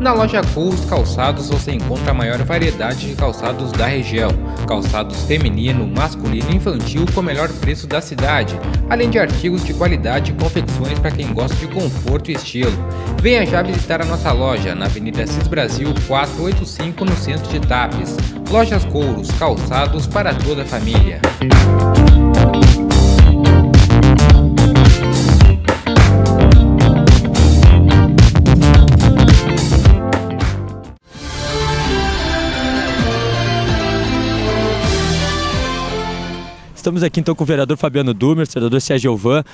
Na loja Couros Calçados você encontra a maior variedade de calçados da região. Calçados feminino, masculino e infantil com o melhor preço da cidade, além de artigos de qualidade e confecções para quem gosta de conforto e estilo. Venha já visitar a nossa loja na Avenida Cis Brasil 485 no centro de Tapes. Lojas Couros, calçados para toda a família. Estamos aqui então com o vereador Fabiano Dumer, o vereador Sérgio Giovan.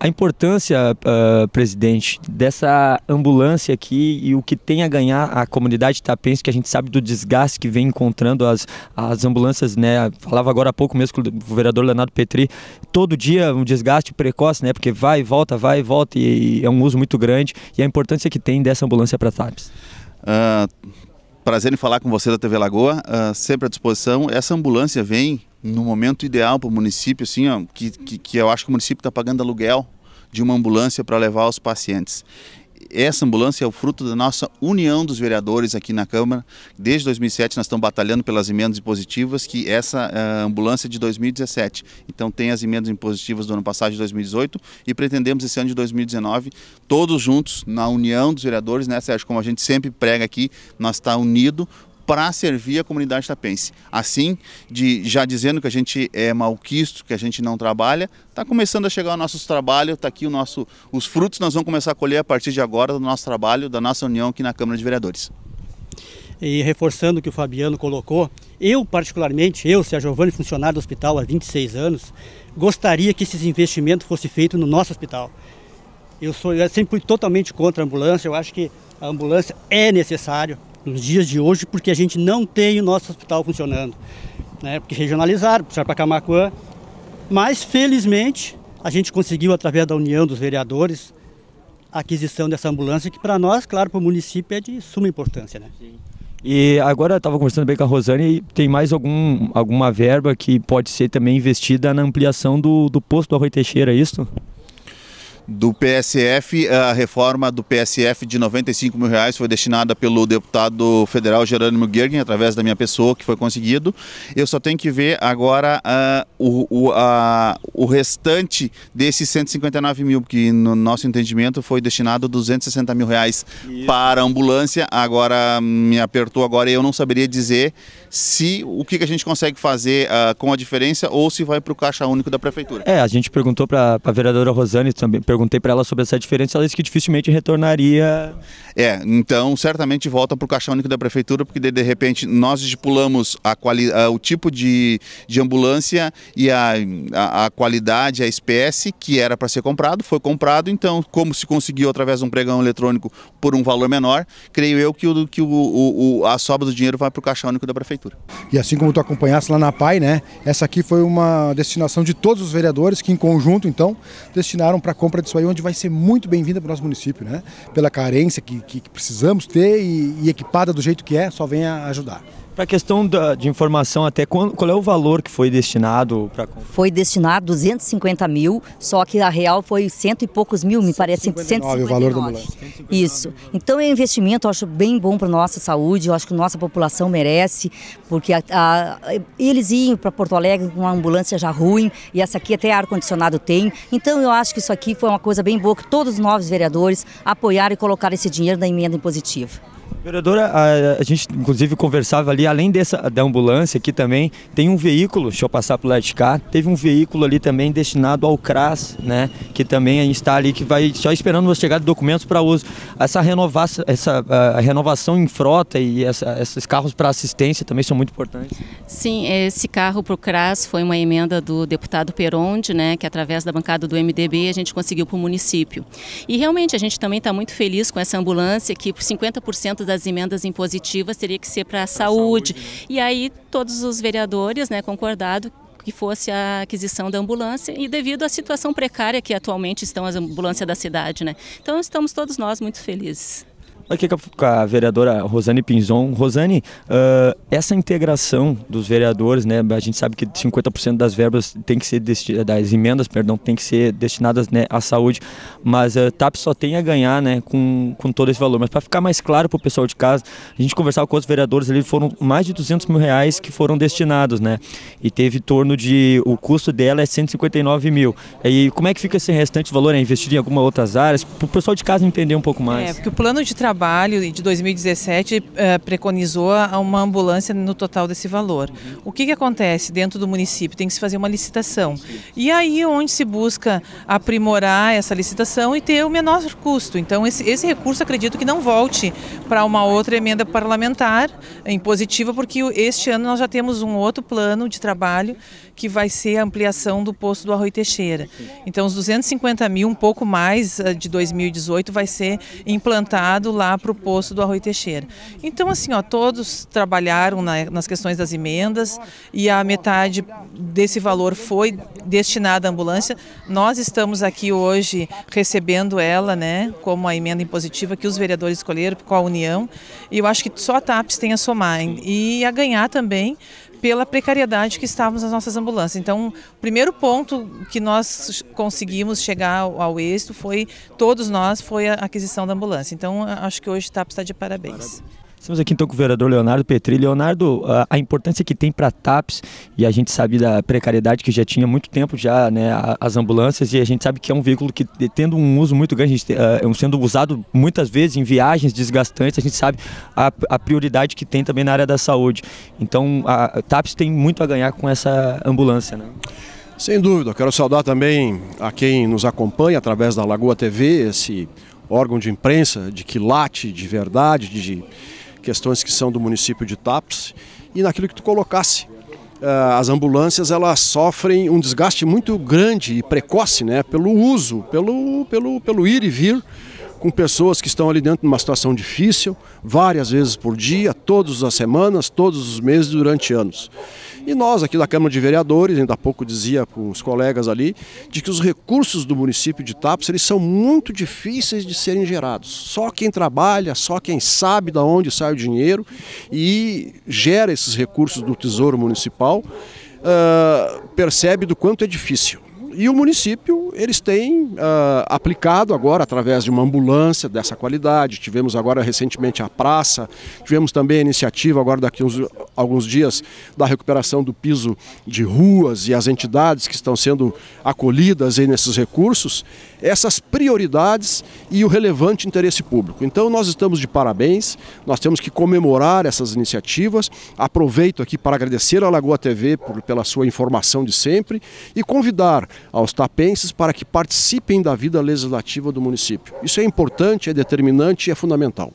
A importância, uh, presidente, dessa ambulância aqui e o que tem a ganhar a comunidade tapense, que a gente sabe do desgaste que vem encontrando as, as ambulâncias, né? Falava agora há pouco mesmo com o vereador Leonardo Petri, todo dia um desgaste precoce, né? Porque vai e volta, vai e volta, e, e é um uso muito grande. E a importância que tem dessa ambulância para Tapes. Uh, prazer em falar com você da TV Lagoa, uh, sempre à disposição. Essa ambulância vem no momento ideal para o município, assim, ó, que, que, que, eu acho que o município está pagando aluguel de uma ambulância para levar os pacientes. Essa ambulância é o fruto da nossa união dos vereadores aqui na Câmara. Desde 2007 nós estamos batalhando pelas emendas impositivas, que essa uh, ambulância é de 2017. Então tem as emendas impositivas do ano passado de 2018 e pretendemos esse ano de 2019, todos juntos, na união dos vereadores, né Sérgio? Como a gente sempre prega aqui, nós está unido para servir a comunidade tapense. Assim, de, já dizendo que a gente é malquisto, que a gente não trabalha, está começando a chegar o nosso trabalho, está aqui o nosso, os frutos nós vamos começar a colher a partir de agora do nosso trabalho, da nossa união aqui na Câmara de Vereadores. E reforçando o que o Fabiano colocou, eu particularmente, eu, Sérgio Giovanni, funcionário do hospital há 26 anos, gostaria que esses investimentos fossem feitos no nosso hospital. Eu, sou, eu sempre fui totalmente contra a ambulância, eu acho que a ambulância é necessário, nos dias de hoje, porque a gente não tem o nosso hospital funcionando. Né? Porque regionalizaram, puxaram para Camacuã. Mas, felizmente, a gente conseguiu, através da união dos vereadores, a aquisição dessa ambulância, que para nós, claro, para o município é de suma importância. Né? Sim. E agora estava conversando bem com a Rosane tem mais algum, alguma verba que pode ser também investida na ampliação do, do posto do Arroio Teixeira, é isso? do PSF, a reforma do PSF de 95 mil reais foi destinada pelo deputado federal Jerônimo Gergen, através da minha pessoa, que foi conseguido. Eu só tenho que ver agora uh, o, o, o restante desses 159 mil, que no nosso entendimento foi destinado 260 mil reais Isso. para a ambulância. Agora me apertou agora e eu não saberia dizer se o que, que a gente consegue fazer uh, com a diferença ou se vai para o caixa único da prefeitura. É, a gente perguntou para a vereadora Rosane também, perguntei para ela sobre essa diferença, ela disse que dificilmente retornaria. É, então certamente volta para o caixão único da prefeitura, porque de, de repente nós estipulamos a quali, a, o tipo de, de ambulância e a, a, a qualidade, a espécie que era para ser comprado, foi comprado, então como se conseguiu através de um pregão eletrônico por um valor menor, creio eu que, o, que o, o, a sobra do dinheiro vai para o caixão único da prefeitura. E assim como tu acompanhaste lá na PAI, né, essa aqui foi uma destinação de todos os vereadores que em conjunto então destinaram para compra compra disso aí, onde vai ser muito bem-vinda para o nosso município, né? Pela carência que, que precisamos ter e, e equipada do jeito que é, só vem a ajudar. Para a questão da, de informação, até qual, qual é o valor que foi destinado para Foi destinado 250 mil, só que a real foi cento e poucos mil, me parece. 159, 159. o valor da Isso. Então é um investimento, eu acho bem bom para a nossa saúde, eu acho que a nossa população merece, porque a, a, eles iam para Porto Alegre com uma ambulância já ruim, e essa aqui até ar-condicionado tem. Então eu acho que isso aqui foi uma coisa bem boa, que todos os novos vereadores apoiaram e colocaram esse dinheiro na emenda impositiva. Vereadora, a, a, gente inclusive conversava ali, além dessa da ambulância aqui também, tem um veículo, deixa eu passar para o lado de cá, teve um veículo ali também destinado ao CRAS, né? Que também a gente está ali, que vai só esperando a chegada de documentos para uso. Essa, renova essa a renovação em frota e essa, esses carros para assistência também são muito importantes. Sim, esse carro para o CRAS foi uma emenda do deputado Peronde, né? Que através da bancada do MDB a gente conseguiu para o município. E realmente a gente também está muito feliz com essa ambulância que por 50% das emendas impositivas teria que ser para a saúde. saúde né? E aí todos os vereadores né, concordado que fosse a aquisição da ambulância e devido à situação precária que atualmente estão as ambulâncias da cidade, né? Então estamos todos nós muito felizes aqui com a vereadora Rosane Pinzon. Rosane, uh, essa integração dos vereadores, né, a gente sabe que 50% das verbas tem que ser das emendas, perdão, tem que ser destinadas né, à saúde, mas a uh, TAP só tem a ganhar, né, com, com todo esse valor. Mas para ficar mais claro para o pessoal de casa, a gente conversava com os vereadores ali, foram mais de 200 mil reais que foram destinados, né, e teve torno de o custo dela é 159 mil. E como é que fica esse restante valor? É investido em algumas outras áreas? Para o pessoal de casa entender um pouco mais. É porque o plano de trabalho trabalho de 2017 eh, preconizou uma ambulância no total desse valor. O que, que acontece dentro do município? Tem que se fazer uma licitação. E aí onde se busca aprimorar essa licitação e ter o menor custo. Então esse, esse recurso acredito que não volte para uma outra emenda parlamentar em positiva, porque este ano nós já temos um outro plano de trabalho que vai ser a ampliação do posto do Arroio Teixeira. Então os 250 mil, um pouco mais eh, de 2018, vai ser implantado lá para o posto do Arroio Teixeira. Então, assim, ó, todos trabalharam na, nas questões das emendas e a metade desse valor foi destinada à ambulância. Nós estamos aqui hoje recebendo ela, né, como a emenda impositiva que os vereadores escolheram com a União. E eu acho que só a TAPES tem a somar e a ganhar também pela precariedade que estávamos nas nossas ambulâncias. Então, o primeiro ponto que nós conseguimos chegar ao, ao êxito foi, todos nós, foi a aquisição da ambulância. Então, acho que hoje a TAP está de parabéns. parabéns. Estamos aqui então com o vereador Leonardo Petri. Leonardo, a, a importância que tem para a TAPS, e a gente sabe da precariedade que já tinha muito tempo já, né, as ambulâncias, e a gente sabe que é um veículo que tendo um uso muito grande, gente, uh, sendo usado muitas vezes em viagens desgastantes, a gente sabe a, a prioridade que tem também na área da saúde. Então a, a TAPS tem muito a ganhar com essa ambulância, né? Sem dúvida, quero saudar também a quem nos acompanha através da Lagoa TV, esse órgão de imprensa de que late de verdade, de, questões que são do município de Taps e naquilo que tu colocasse. Eh, as ambulâncias elas sofrem um desgaste muito grande e precoce, né? Pelo uso, pelo, pelo, pelo ir e vir com pessoas que estão ali dentro numa situação difícil, várias vezes por dia, todas as semanas, todos os meses durante anos. E nós aqui da Câmara de Vereadores, ainda há pouco dizia com os colegas ali, de que os recursos do município de Tapos eles são muito difíceis de serem gerados. Só quem trabalha, só quem sabe de onde sai o dinheiro e gera esses recursos do Tesouro Municipal uh, percebe do quanto é difícil. E o município, eles têm uh, aplicado agora, através de uma ambulância dessa qualidade, tivemos agora recentemente a praça, tivemos também a iniciativa agora daqui uns alguns dias da recuperação do piso de ruas e as entidades que estão sendo acolhidas aí nesses recursos, essas prioridades e o relevante interesse público. Então nós estamos de parabéns, nós temos que comemorar essas iniciativas. Aproveito aqui para agradecer a Lagoa TV por, pela sua informação de sempre e convidar aos tapenses para que participem da vida legislativa do município. Isso é importante, é determinante e é fundamental.